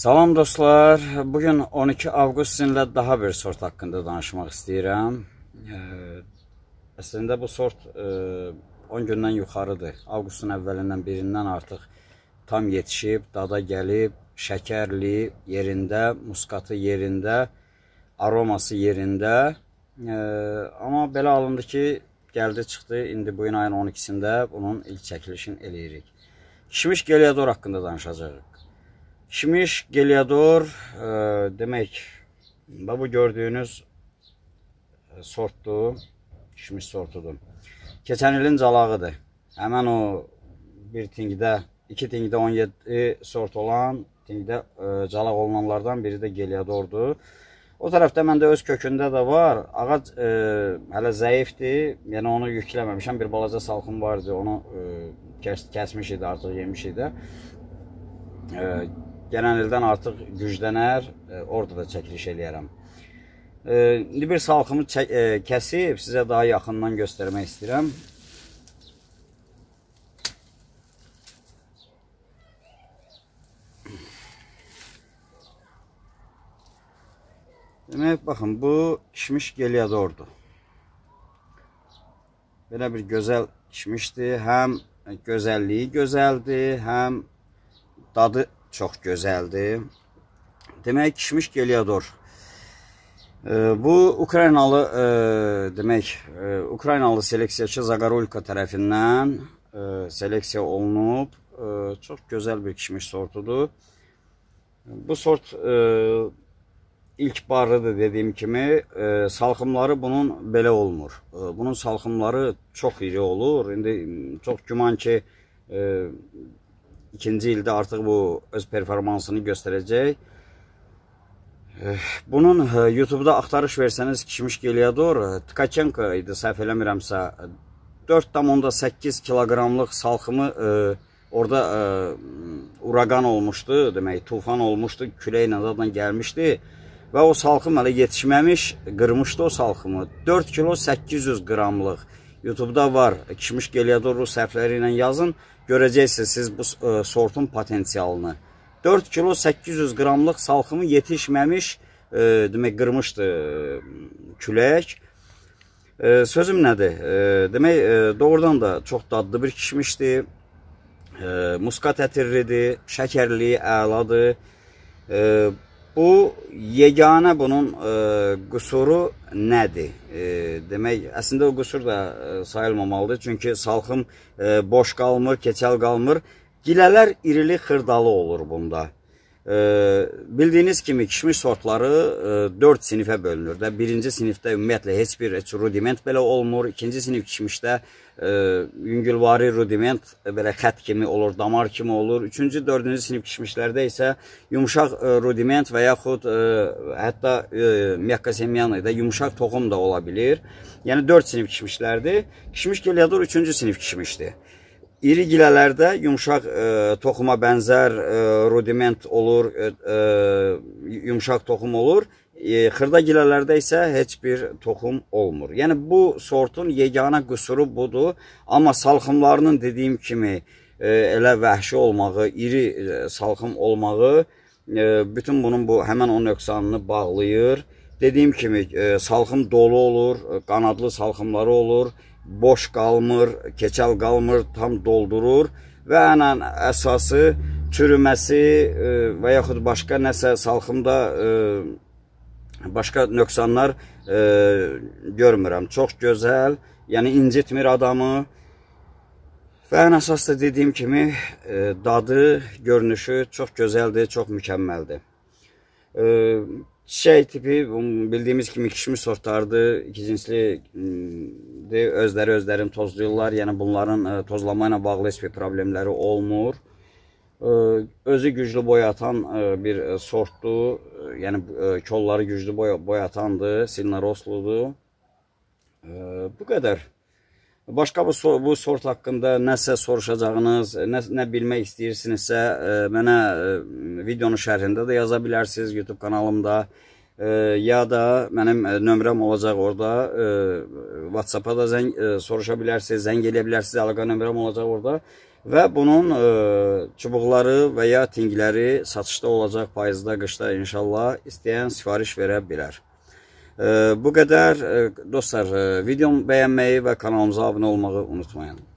Salam dostlar, bugün 12 avqust sizinlə daha bir sort haqqında danışmaq istəyirəm. Əslində bu sort 10 gündən yuxarıdır. Avqustun əvvəlindən birindən artıq tam yetişib, dada gəlib, şəkərli yerində, muskatı yerində, aroması yerində. Amma belə alındı ki, gəldi çıxdı, indi bu ayın 12-sində bunun ilk çəkilişini eləyirik. Kişmiş Geliador haqqında danışacağıq. Şimiş, Geliador, e, demək, bu gördüyünüz e, sortdur, şimiş sortudur. Keçən ilin calağıdır. Həmən o bir tingidə, iki tingidə 17 sort olan, tingidə e, calaq olunanlardan biri də Geliadordur. O tərəfdə məndə öz kökündə də var. Ağac e, hələ zəifdir. Yəni onu yükləməmişəm. Bir balaca salxım var idi. Onu e, kəs, kəsmiş idi, artıq yemiş idi. E, gələn ildən artıq güclənər, e, orada da çəkiliş eləyərəm. E, bir salxımı e, kəsib size daha yakından göstermek istəyirəm. Demek bakın bu geliyor doğru. Belə bir güzel kişmişdir. hem gözəlliyi gözəldir, hem tadı çox gözəldir. Demək, Kişmiş Geliador. E, bu Ukraynalı, e, demək, e, Ukraynalı seleksiyaçı Zaqarolka tərəfindən seleksiya olunub. Çox gözəl bir kişmiş sortudur. Bu sort ilk barlıdır dediyim kimi. Salxımları bunun belə olmur. Bunun salxımları çox iri olur. İndi çox güman ki, ikinci ildə artıq bu öz performansını göstərəcək. Eh, bunun eh, YouTube-da axtarış versəniz Kişmiş Geliador, eh, Tkachenko idi, səhv eləmirəmsə, 4,8 kiloqramlıq salxımı ə, orada ə, uraqan olmuşdu, demək, tufan olmuşdu, küləklə zaten gəlmişdi və o salxım hələ yetişməmiş, qırmışdı o salxımı. 4 kilo 800 qramlıq. YouTube-da var. Kişmiş Geliador rus səhvləri ilə yazın görəcəksiniz siz bu ə, e, sortun potensialını. 4 kilo 800 qramlıq salxımı yetişməmiş, ə, e, demək qırmışdı e, külək. Ə, sözüm nədir? Ə, demək ə, doğrudan da çox dadlı bir kişmişdir. Ə, muskat ətirlidir, şəkərliyi əladır. Ə, Bu yeganə bunun e, qüsuru nədir? E, demək, əslində o qüsur da e, sayılmamalıdır. Çünki salxım e, boş qalmır, keçəl qalmır. Gilələr irili xırdalı olur bunda. Bildiyiniz kimi kişmiş sortları 4 e, sinifə bölünür də. Birinci sinifdə ümumiyyətlə heç bir heç rudiment belə olmur. İkinci sinif kişmişdə e, yüngülvari rudiment e, belə xət kimi olur, damar kimi olur. Üçüncü, dördüncü sinif kişmişlərdə isə yumşaq rudiment və yaxud hətta miyakosemiyanı da yumşaq toxum da ola bilir. Yəni 4 sinif kişmişlərdir. Kişmiş geliyadur üçüncü sinif kişmişdir. İri gilələrdə yumşaq e, toxuma bənzər e, rudiment olur, e, e, yumşaq toxum olur. E, xırda gilələrdə isə heç bir toxum olmur. Yəni bu sortun yeganə qüsuru budur. Amma salxımlarının dediyim kimi e, elə vəhşi olmağı, iri e, salxım olmağı e, bütün bunun bu həmin o nöqsanını bağlayır. Dediyim kimi e, salxım dolu olur, e, qanadlı salxımları olur boş qalmır, keçəl qalmır, tam doldurur və ən əsası çürüməsi e, və yaxud başqa nəsə salxımda e, başqa nöqsanlar e, görmürəm. Çox gözəl, yəni incitmir adamı. Və ən əsas da dediyim kimi dadı, görünüşü çox gözəldir, çox mükəmməldir. Çiçək tipi bildiyimiz kimi kişmi sortlardır, iki cinsli Özləri özlərini tozlayırlar. Yəni bunların ə, e, tozlama ilə bağlı heç bir problemləri olmur. Ə, e, özü güclü boy atan ə, e, bir sortdur. Yəni ə, kolları güclü boy, boy atandır, Silnerosludur. Ə, bu qədər. Başqa bu, bu sort haqqında nəsə soruşacağınız, nə, nə bilmək istəyirsinizsə, ə, mənə ə, videonun şərhində də yaza bilərsiniz YouTube kanalımda ya da mənim e, nömrəm olacaq orada. WhatsApp-a da zəng e, soruşa bilərsiniz, zəng eləyə bilərsiniz, əlaqə nömrəm olacaq orada. Və bunun e, çubuqları və ya tingləri satışda olacaq payızda, qışda inşallah istəyən sifariş verə bilər. Bu qədər dostlar, videomu bəyənməyi və kanalımıza abunə olmağı unutmayın.